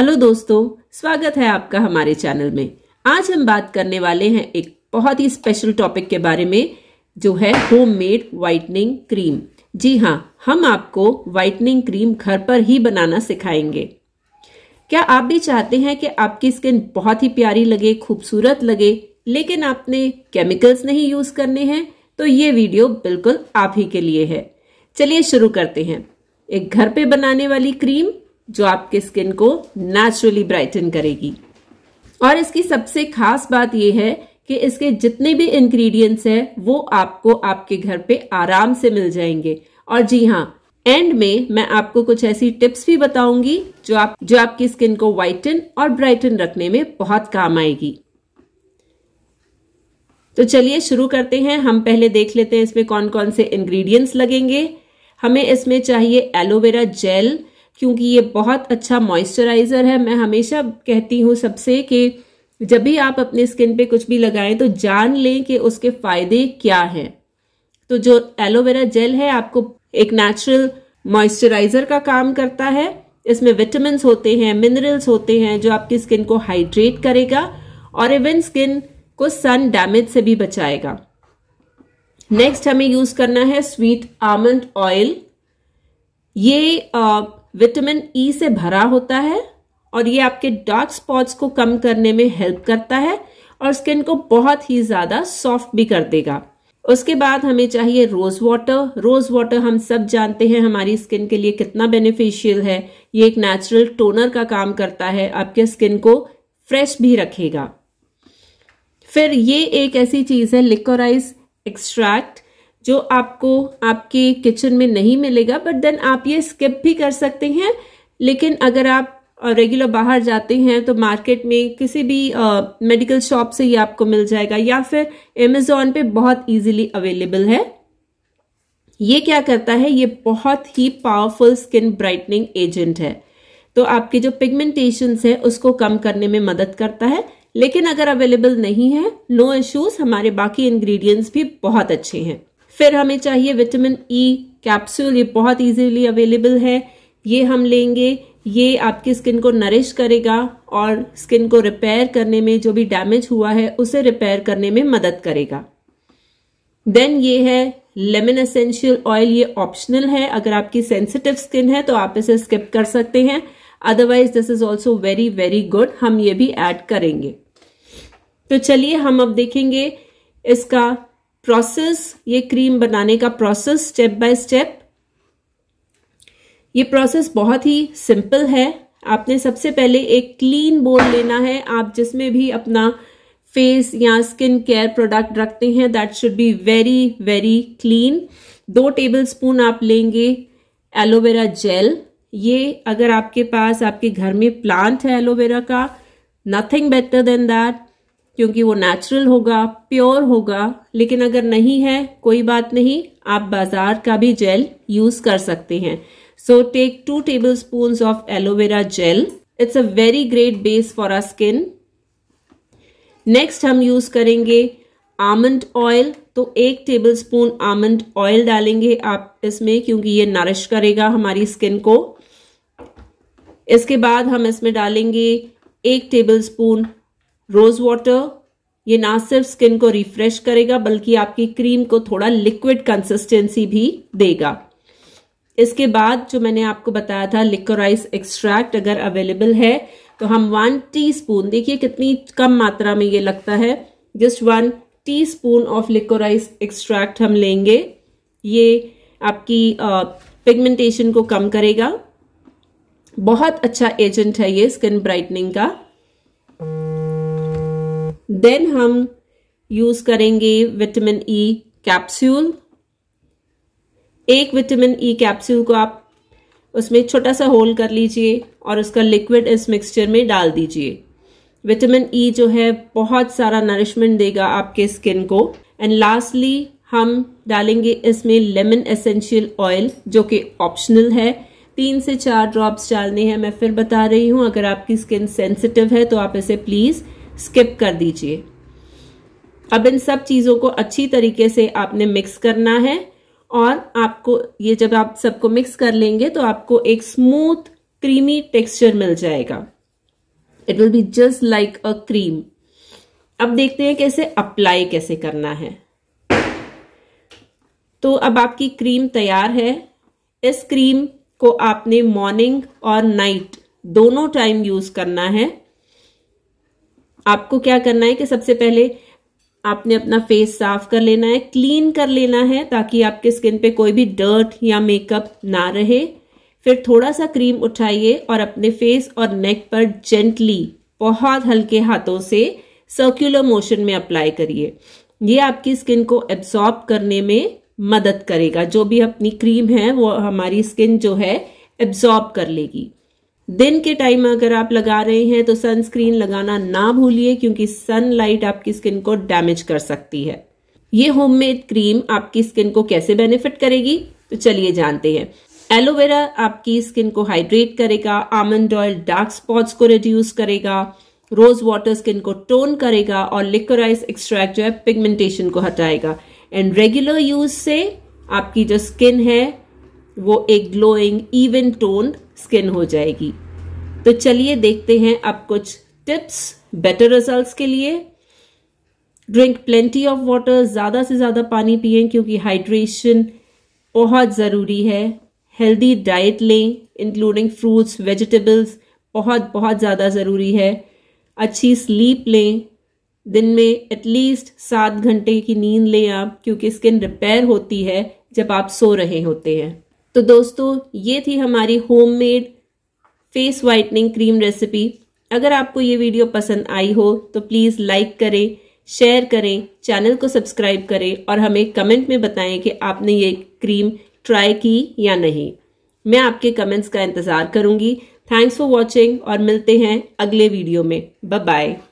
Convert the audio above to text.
hello दोस्तों स्वागत है आपका हमारे चैनल में आज हम बात करने वाले हैं एक बहुत ही स्पेशल टॉपिक के बारे में जो है होममेड वाइटनिंग क्रीम जी हाँ हम आपको वाइटनिंग क्रीम घर पर ही बनाना सिखाएंगे क्या आप भी चाहते हैं कि आपकी स्किन बहुत ही प्यारी लगे खूबसूरत लगे लेकिन आपने केमिकल्स नहीं यूज करने हैं तो ये वीडियो बिल्कुल आप ही के लिए है चलिए शुरू करते हैं एक घर पे बनाने वाली क्रीम जो आपके स्किन को नेचुरली ब्राइटन करेगी और इसकी सबसे खास बात यह है कि इसके जितने भी इंग्रेडिएंट्स हैं वो आपको आपके घर पे आराम से मिल जाएंगे और जी हाँ एंड में मैं आपको कुछ ऐसी टिप्स भी बताऊंगी जो आप जो आपकी स्किन को व्हाइटन और ब्राइटन रखने में बहुत काम आएगी तो चलिए शुरू करते हैं हम पहले देख लेते हैं इसमें कौन कौन से इंग्रेडिएंट्स लगेंगे हमें इसमें चाहिए एलोवेरा जेल क्योंकि ये बहुत अच्छा मॉइस्चराइज़र है मैं हमेशा कहती हूँ सबसे कि जब भी आप अपने स्किन पे कुछ भी लगाएं तो जान लें कि उसके फ़ायदे क्या हैं तो जो एलोवेरा जेल है आपको एक नेचुरल मॉइस्चराइज़र का काम करता है इसमें विटामिन होते हैं मिनरल्स होते हैं जो आपकी स्किन को हाइड्रेट करेगा और इवन स्किन को सन डैमेज से भी बचाएगा नेक्स्ट हमें यूज़ करना है स्वीट आमंड ऑयल ये आ, विटामिन ई e से भरा होता है और ये आपके डार्क स्पॉट्स को कम करने में हेल्प करता है और स्किन को बहुत ही ज़्यादा सॉफ्ट भी कर देगा उसके बाद हमें चाहिए रोज़ वाटर रोज़ वाटर हम सब जानते हैं हमारी स्किन के लिए कितना बेनिफिशियल है ये एक नेचुरल टोनर का काम करता है आपके स्किन को फ्रेश भी रखेगा फिर ये एक ऐसी चीज़ है लिकोराइज एक्सट्रैक्ट जो आपको आपके किचन में नहीं मिलेगा बट देन आप ये स्किप भी कर सकते हैं लेकिन अगर आप रेगुलर बाहर जाते हैं तो मार्केट में किसी भी मेडिकल शॉप से ही आपको मिल जाएगा या फिर एमेजोन पे बहुत इजीली अवेलेबल है ये क्या करता है ये बहुत ही पावरफुल स्किन ब्राइटनिंग एजेंट है तो आपके जो पिगमेंटेशन है उसको कम करने में मदद करता है लेकिन अगर अवेलेबल नहीं है नो इश्यूज हमारे बाकी इंग्रेडिएंट्स भी बहुत अच्छे हैं फिर हमें चाहिए विटामिन ई कैप्सूल ये बहुत इजीली अवेलेबल है ये हम लेंगे ये आपकी स्किन को नरिश करेगा और स्किन को रिपेयर करने में जो भी डैमेज हुआ है उसे रिपेयर करने में मदद करेगा देन ये है लेमन एसेंशियल ऑयल ये ऑप्शनल है अगर आपकी सेंसिटिव स्किन है तो आप इसे स्किप कर सकते हैं otherwise this is also very very good हम ये भी एड करेंगे तो चलिए हम अब देखेंगे इसका प्रोसेस ये क्रीम बनाने का प्रोसेस स्टेप बाय स्टेप ये प्रोसेस बहुत ही सिंपल है आपने सबसे पहले एक क्लीन बोल लेना है आप जिसमें भी अपना फेस या स्किन केयर प्रोडक्ट रखते हैं that should be very very clean दो टेबल स्पून आप लेंगे एलोवेरा जेल ये अगर आपके पास आपके घर में प्लांट है एलोवेरा का नथिंग बेटर देन दैट क्योंकि वो नेचुरल होगा प्योर होगा लेकिन अगर नहीं है कोई बात नहीं आप बाजार का भी जेल यूज कर सकते हैं so take two tablespoon of aloe vera gel it's a very great base for our skin next हम यूज करेंगे आमंड ऑयल तो एक टेबल स्पून आमंड ऑयल डालेंगे आप इसमें क्योंकि ये नरिश करेगा हमारी स्किन को इसके बाद हम इसमें डालेंगे एक टेबल स्पून रोज वाटर ये ना सिर्फ स्किन को रिफ्रेश करेगा बल्कि आपकी क्रीम को थोड़ा लिक्विड कंसिस्टेंसी भी देगा इसके बाद जो मैंने आपको बताया था लिकोराइस एक्सट्रैक्ट अगर अवेलेबल है तो हम वन टीस्पून देखिए कितनी कम मात्रा में ये लगता है just one teaspoon of liquorice extract हम लेंगे ये आपकी पिगमेंटेशन को कम करेगा बहुत अच्छा एजेंट है ये स्किन ब्राइटनिंग का देन हम यूज करेंगे विटामिन ई कैप्सूल एक विटामिन ई कैप्सूल को आप उसमें छोटा सा होल कर लीजिए और उसका लिक्विड इस मिक्सचर में डाल दीजिए विटामिन ई e जो है बहुत सारा नरिशमेंट देगा आपके स्किन को एंड लास्टली हम डालेंगे इसमें लेमन एसेंशियल ऑयल जो कि ऑप्शनल है तीन से चार ड्रॉप्स डालने हैं मैं फिर बता रही हूँ अगर आपकी स्किन सेंसिटिव है तो आप इसे प्लीज़ स्किप कर दीजिए अब इन सब चीज़ों को अच्छी तरीके से आपने मिक्स करना है और आपको ये जब आप सबको मिक्स कर लेंगे तो आपको एक स्मूथ क्रीमी टेक्सचर मिल जाएगा it will be just like a cream अब देखते हैं कैसे अप्लाई कैसे करना है तो अब आपकी क्रीम तैयार है इस क्रीम को आपने मॉर्निंग और नाइट दोनों टाइम यूज करना है आपको क्या करना है कि सबसे पहले आपने अपना फेस साफ कर लेना है क्लीन कर लेना है ताकि आपके स्किन पे कोई भी डर्ट या मेकअप ना रहे फिर थोड़ा सा क्रीम उठाइए और अपने फेस और नेक पर जेंटली बहुत हल्के हाथों से सर्कुलर मोशन में अप्लाई करिए ये आपकी स्किन को एब्सॉर्ब करने में मदद करेगा जो भी अपनी क्रीम है वो हमारी स्किन जो है एब्सॉर्ब कर लेगी दिन के टाइम अगर आप लगा रहे हैं तो सनस्क्रीन लगाना ना भूलिए क्योंकि सनलाइट आपकी स्किन को डैमेज कर सकती है ये होममेड क्रीम आपकी स्किन को कैसे बेनिफिट करेगी तो चलिए जानते हैं एलोवेरा आपकी स्किन को हाइड्रेट करेगा आमंड ऑयल डार्क स्पॉट्स को रिड्यूस करेगा रोज वाटर स्किन को टोन करेगा और लिक्वराइज एक्सट्रैक्ट जो है पिगमेंटेशन को हटाएगा एंड रेगुलर यूज से आपकी जो स्किन है वो एक ग्लोइंग इवन टोन स्किन हो जाएगी तो चलिए देखते हैं अब कुछ टिप्स बेटर रिजल्ट्स के लिए ड्रिंक प्लेंटी ऑफ वाटर ज़्यादा से ज़्यादा पानी पिए क्योंकि हाइड्रेशन बहुत ज़रूरी है हेल्दी डाइट लें इंक्लूडिंग फ्रूट्स वेजिटेबल्स बहुत बहुत ज़्यादा ज़रूरी है अच्छी स्लीप लें दिन में एटलीस्ट सात घंटे की नींद लें आप क्योंकि स्किन रिपेयर होती है जब आप सो रहे होते हैं तो दोस्तों ये थी हमारी homemade face whitening cream recipe अगर आपको ये वीडियो पसंद आई हो तो प्लीज़ लाइक करें शेयर करें चैनल को सब्सक्राइब करें और हमें कमेंट में बताएं कि आपने ये क्रीम ट्राई की या नहीं मैं आपके कमेंट्स का इंतज़ार करूंगी थैंक्स फॉर वॉचिंग और मिलते हैं अगले वीडियो में बाय